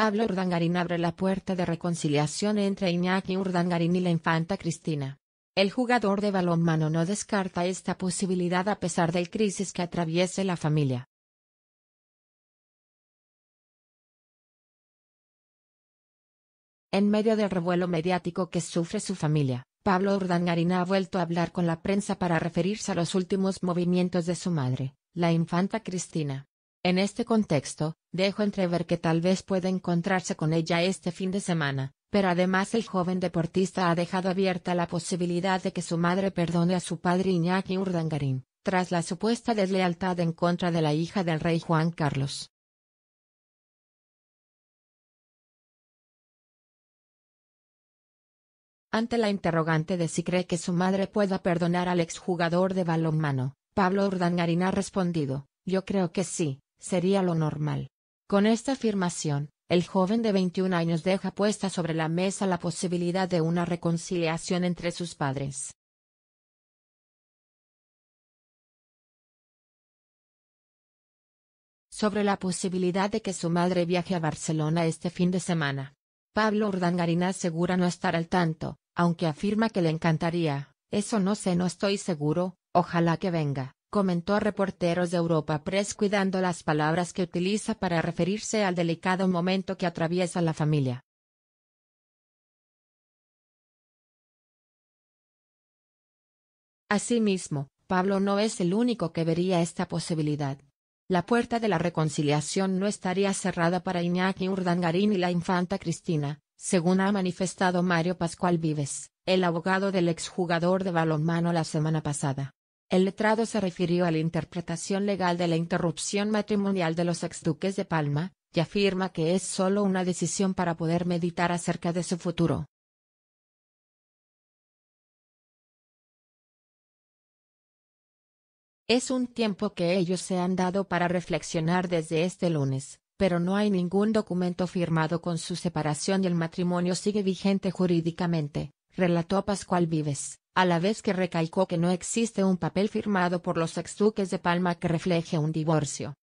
Pablo Urdangarín abre la puerta de reconciliación entre Iñaki Urdangarín y la infanta Cristina. El jugador de balonmano no descarta esta posibilidad a pesar del crisis que atraviese la familia. En medio del revuelo mediático que sufre su familia, Pablo Urdangarín ha vuelto a hablar con la prensa para referirse a los últimos movimientos de su madre, la infanta Cristina. En este contexto, Dejo entrever que tal vez pueda encontrarse con ella este fin de semana, pero además el joven deportista ha dejado abierta la posibilidad de que su madre perdone a su padre Iñaki Urdangarín, tras la supuesta deslealtad en contra de la hija del rey Juan Carlos. Ante la interrogante de si cree que su madre pueda perdonar al exjugador de balonmano, Pablo Urdangarín ha respondido, yo creo que sí, sería lo normal. Con esta afirmación, el joven de 21 años deja puesta sobre la mesa la posibilidad de una reconciliación entre sus padres. Sobre la posibilidad de que su madre viaje a Barcelona este fin de semana. Pablo Urdangarina asegura no estar al tanto, aunque afirma que le encantaría, eso no sé no estoy seguro, ojalá que venga comentó a Reporteros de Europa Press cuidando las palabras que utiliza para referirse al delicado momento que atraviesa la familia. Asimismo, Pablo no es el único que vería esta posibilidad. La puerta de la reconciliación no estaría cerrada para Iñaki Urdangarín y la infanta Cristina, según ha manifestado Mario Pascual Vives, el abogado del exjugador de balonmano la semana pasada. El letrado se refirió a la interpretación legal de la interrupción matrimonial de los exduques de Palma, y afirma que es solo una decisión para poder meditar acerca de su futuro. Es un tiempo que ellos se han dado para reflexionar desde este lunes, pero no hay ningún documento firmado con su separación y el matrimonio sigue vigente jurídicamente, relató Pascual Vives a la vez que recalcó que no existe un papel firmado por los exduques de Palma que refleje un divorcio.